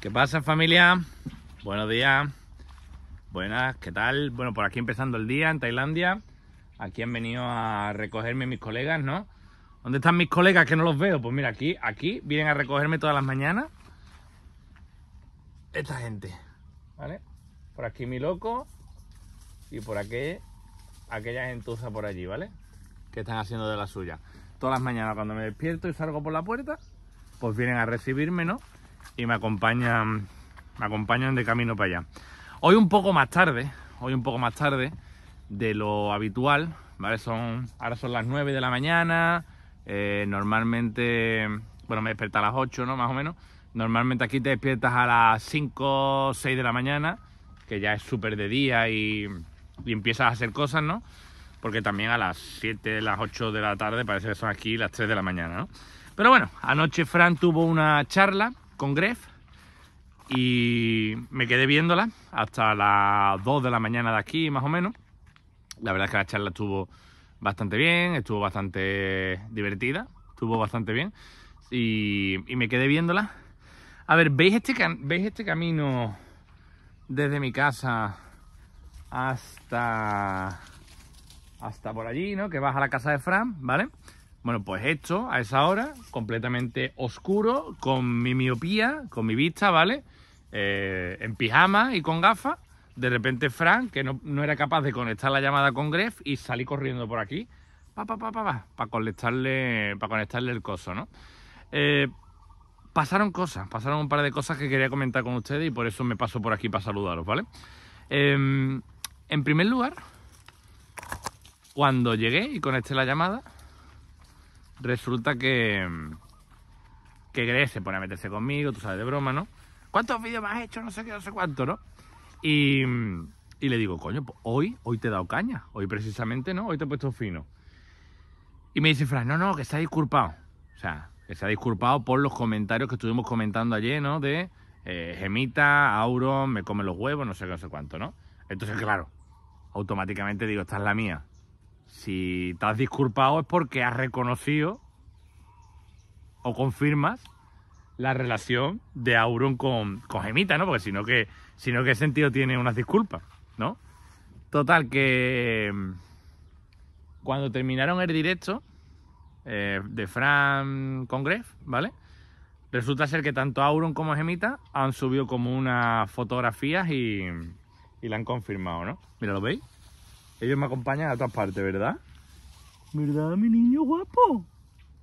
¿Qué pasa familia? Buenos días. Buenas, ¿qué tal? Bueno, por aquí empezando el día en Tailandia. Aquí han venido a recogerme mis colegas, ¿no? ¿Dónde están mis colegas que no los veo? Pues mira, aquí, aquí vienen a recogerme todas las mañanas. Esta gente, ¿vale? Por aquí mi loco y por aquí aquella gentuza por allí, ¿vale? Que están haciendo de la suya. Todas las mañanas cuando me despierto y salgo por la puerta, pues vienen a recibirme, ¿no? Y me acompañan, me acompañan de camino para allá. Hoy un poco más tarde, hoy un poco más tarde de lo habitual, ¿vale? Son, ahora son las 9 de la mañana, eh, normalmente, bueno, me despierta a las 8, ¿no? Más o menos. Normalmente aquí te despiertas a las 5, 6 de la mañana, que ya es súper de día y, y, empiezas a hacer cosas, ¿no? Porque también a las 7, las 8 de la tarde, parece que son aquí las 3 de la mañana, ¿no? Pero bueno, anoche Fran tuvo una charla con Gref y me quedé viéndola hasta las 2 de la mañana de aquí, más o menos. La verdad es que la charla estuvo bastante bien, estuvo bastante divertida, estuvo bastante bien. Y, y me quedé viéndola. A ver, ¿veis este, ¿veis este camino desde mi casa hasta, hasta por allí, ¿no? Que vas a la casa de Fran, ¿vale? Bueno, pues esto, a esa hora, completamente oscuro, con mi miopía, con mi vista, ¿vale? Eh, en pijama y con gafas. De repente Frank, que no, era capaz de conectar la llamada con Gref, y salí corriendo por aquí, pa, pa, para conectarle, para conectarle el coso, ¿no? Eh, pasaron cosas, pasaron un par de cosas que quería comentar con ustedes y por eso me paso por aquí para saludaros, ¿vale? Em, en primer lugar, cuando llegué y conecté la llamada, resulta que, mm, que Grey se pone a meterse conmigo, tú sabes, de broma, ¿no? ¿Cuántos vídeos me has hecho? No sé qué, no sé cuánto, ¿no? Y, mm, y le digo, coño, pues hoy, hoy te he dado caña, hoy precisamente, ¿no? Hoy te he puesto fino. Y me dice Fran, no, no, que se ha disculpado. O sea, que se ha disculpado por los comentarios que estuvimos comentando ayer, ¿no? De eh, Gemita, Auron, me come los huevos, no sé qué, no sé cuánto, ¿no? Entonces, claro, automáticamente digo, esta es la mía. Si te has disculpado es porque has reconocido o confirmas la relación de Auron con, Gemita, ¿no? Porque si no, ¿qué, sino que sentido tiene unas disculpas, ¿no? Total, que em, cuando terminaron el directo eh, de Fran con ¿vale? Resulta ser que tanto Auron como Gemita han subido como unas fotografías y, y la han confirmado, ¿no? Mira, ¿lo veis? Ellos me acompañan a todas partes, ¿verdad? ¿Verdad, mi niño guapo?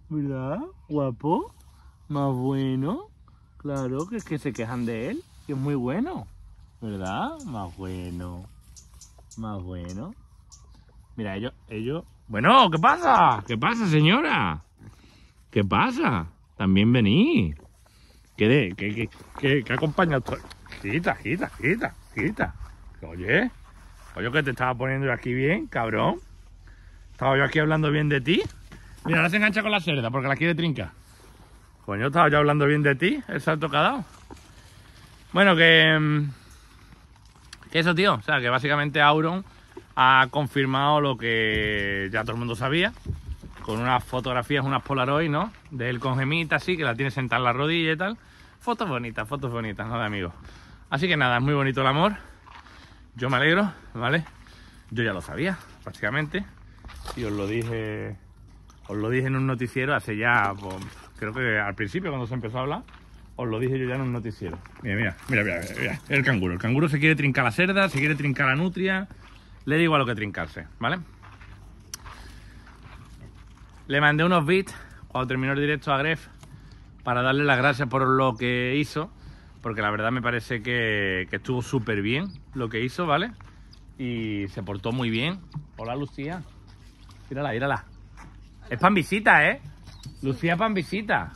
¿Verdad? Guapo. Más bueno. Claro, que es que se quejan de él. Que es muy bueno. ¿Verdad? Más bueno. Más bueno. Mira, ellos, ellos... Bueno, ¿qué pasa? ¿Qué pasa, señora? ¿Qué pasa? También vení. ¿Qué, de, qué, qué, qué, acompaña Quita, quita, quita, quita. Oye, oye que te estaba poniendo aquí bien, cabrón. Estaba yo aquí hablando bien de ti. Mira, ahora se engancha con la cerda porque la quiere trincar. Coño, estaba ya hablando bien de ti, el salto que ha dado. Bueno, que, mm, que eso, tío. O sea, que básicamente Auron ha confirmado lo que ya todo el mundo sabía. Con unas fotografías, unas Polaroid, ¿no? De él con gemita, así, que la tiene sentada en la rodilla y tal. Fotos bonitas, fotos bonitas, ¿no, amigos. Así que nada, es muy bonito el amor. Yo me alegro, ¿vale? Yo ya lo sabía, básicamente. Y os lo dije os lo dije en un noticiero hace ya, pues, creo que al principio cuando se empezó a hablar, os lo dije yo ya en un noticiero. Mira, mira, mira, mira, mira, el canguro. El canguro se quiere trincar la cerda, se quiere trincar la nutria, le da igual lo que trincarse, ¿vale? Le mandé unos bits cuando terminó el directo a Gref para darle las gracias por lo que hizo, porque la verdad me parece que, estuvo súper bien lo que hizo, ¿vale? Y se portó muy bien. Hola Lucía. Mírala, mírala. Es pan visita, ¿eh? Lucía pan visita.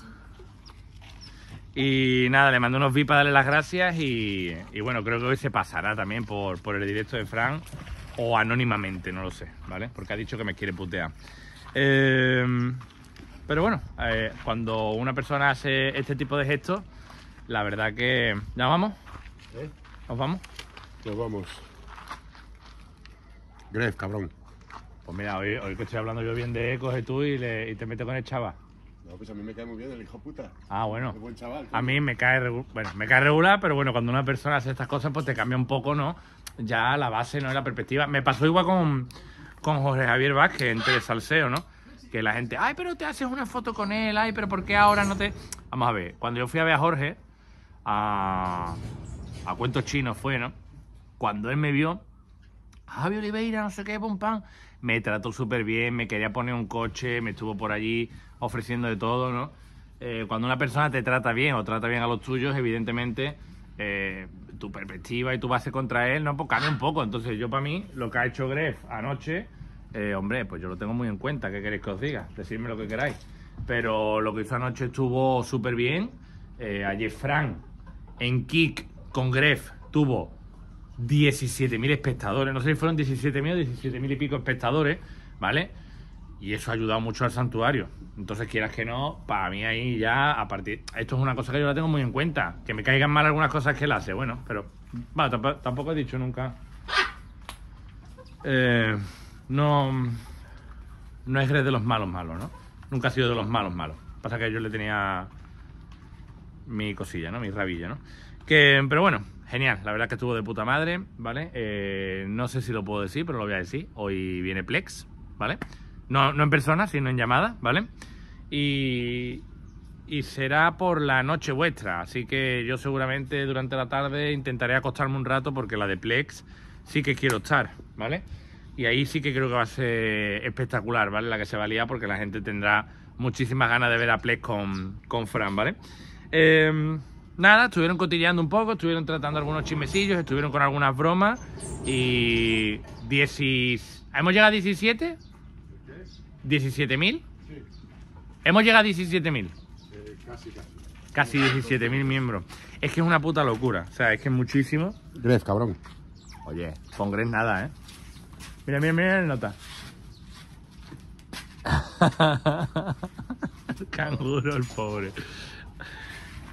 Y nada, le mando unos VIP para darle las gracias y, bueno, creo que hoy se pasará también por, por el directo de Fran o anónimamente, no lo sé, ¿vale? Porque ha dicho que me quiere putear. Eh, pero bueno, eh, cuando una persona hace este tipo de gestos, la verdad que... ¿Ya vamos? ¿Eh? ¿Nos vamos? Nos vamos. Gref, cabrón. Pues mira, hoy, que estoy hablando yo bien de ecos eh, tú y, le, y te metes con el chaval. No, pues a mí me cae muy bien el hijo puta. Ah, bueno. Qué buen chaval. A mí me cae, bueno, me cae regular, pero bueno, cuando una persona hace estas cosas, pues te cambia un poco, ¿no? Ya la base, ¿no? La perspectiva. Me pasó igual con, con Jorge Javier Vázquez, entre salseo, ¿no? Que la gente, ay, pero te haces una foto con él, ay, pero ¿por qué ahora no te...? Vamos a ver, cuando yo fui a ver a Jorge, a, a Cuentos Chinos fue, ¿no? Cuando él me vio, ah, Javi Oliveira, no sé qué, pum, me trató súper bien, me quería poner un coche, me estuvo por allí ofreciendo de todo, ¿no? Eh, cuando una persona te trata bien o trata bien a los tuyos, evidentemente eh, tu perspectiva y tu base contra él, ¿no? Pues cambia un poco. Entonces yo para mí, lo que ha hecho Gref anoche, eh, hombre, pues yo lo tengo muy en cuenta, ¿qué queréis que os diga? Decidme lo que queráis. Pero lo que hizo anoche estuvo súper bien. ayer Frank en kick con Gref tuvo 17.000 espectadores, no sé si fueron 17.000 o 17.000 y pico espectadores, ¿vale? Y eso ha ayudado mucho al santuario. Entonces, quieras que no, para mí ahí ya, a partir... Esto es una cosa que yo la tengo muy en cuenta. Que me caigan mal algunas cosas que él hace, bueno, pero... Va, tampoco, he dicho nunca... Eh, no... No es de los malos malos, ¿no? Nunca ha sido de los malos malos. Pasa que yo le tenía mi cosilla, ¿no? Mi rabilla, ¿no? Que, pero bueno, genial, la verdad que estuvo de puta madre, ¿vale? Eh, no sé si lo puedo decir, pero lo voy a decir. Hoy viene Plex, ¿vale? No, en persona, sino en llamada, ¿vale? Y, y será por la noche vuestra, así que yo seguramente durante la tarde intentaré acostarme un rato porque la de Plex sí que quiero estar, ¿vale? Y ahí sí que creo que va a ser espectacular, ¿vale? La que se valía porque la gente tendrá muchísimas ganas de ver a Plex con, con Fran, ¿vale? Eh, nada, estuvieron cotilleando un poco, estuvieron tratando algunos chismecillos, estuvieron con algunas bromas y... Diecis... ¿Hemos llegado a 17? ¿17.000? Sí. ¿Hemos llegado a 17.000? casi, casi. Casi 17.000 miembros. Es que es una puta locura. O sea, es que es muchísimo. Gres, cabrón. Oye, con Gres nada, ¿eh? Mira, mira, mira la nota. el canguro, el pobre.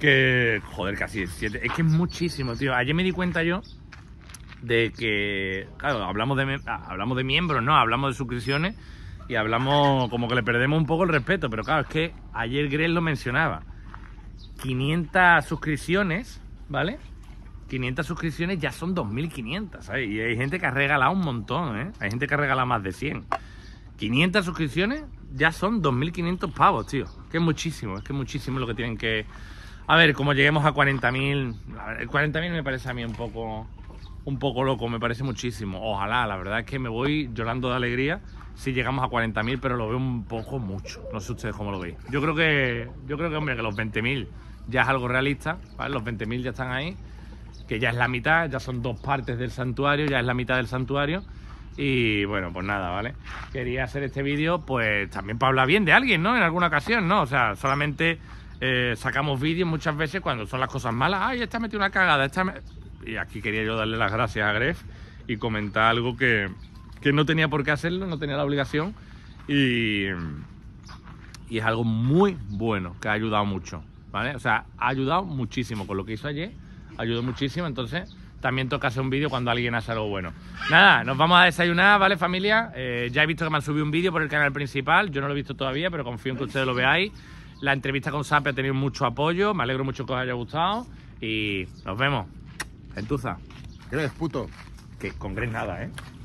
Que, joder, casi 7. Es que es muchísimo, tío. Ayer me di cuenta yo de que, claro, hablamos de, ah, hablamos de miembros, ¿no? Hablamos de suscripciones y hablamos como que le perdemos un poco el respeto. Pero claro, es que ayer Greg lo mencionaba. 500 suscripciones, ¿vale? 500 suscripciones ya son 2.500, ¿sabes? Y hay gente que ha regalado un montón, ¿eh? Hay gente que ha regalado más de 100. 500 suscripciones ya son 2.500 pavos, tío. Que es muchísimo, es que es muchísimo lo que tienen que a ver, como lleguemos a 40.000, el 40.000 me parece a mí un poco, un poco loco, me parece muchísimo. Ojalá, la verdad es que me voy llorando de alegría si llegamos a 40.000, pero lo veo un poco mucho. No sé ustedes cómo lo veis. Yo creo que, yo creo que hombre, que los 20.000 ya es algo realista, ¿vale? Los 20.000 ya están ahí, que ya es la mitad, ya son dos partes del santuario, ya es la mitad del santuario. Y bueno, pues nada, ¿vale? Quería hacer este vídeo, pues también para hablar bien de alguien, ¿no? En alguna ocasión, ¿no? O sea, solamente eh, sacamos vídeos muchas veces cuando son las cosas malas. Ay, esta metió una cagada. Esta Y aquí quería yo darle las gracias a Gref y comentar algo que, no tenía por qué hacerlo, no tenía la obligación. Y, y es algo muy bueno que ha ayudado mucho. ¿Vale? O sea, ha ayudado muchísimo con lo que hizo ayer. Ayudó muchísimo. Entonces, también toca hacer un vídeo cuando alguien hace algo bueno. Nada, nos vamos a desayunar, ¿vale, familia? Eh, ya he visto que me han subido un vídeo por el canal principal. Yo no lo he visto todavía, pero confío en que ustedes lo veáis. La entrevista con Sape ha tenido mucho apoyo. Me alegro mucho que os haya gustado. Y nos vemos. Gentuza. lo puto. Que con Grey nada, ¿eh?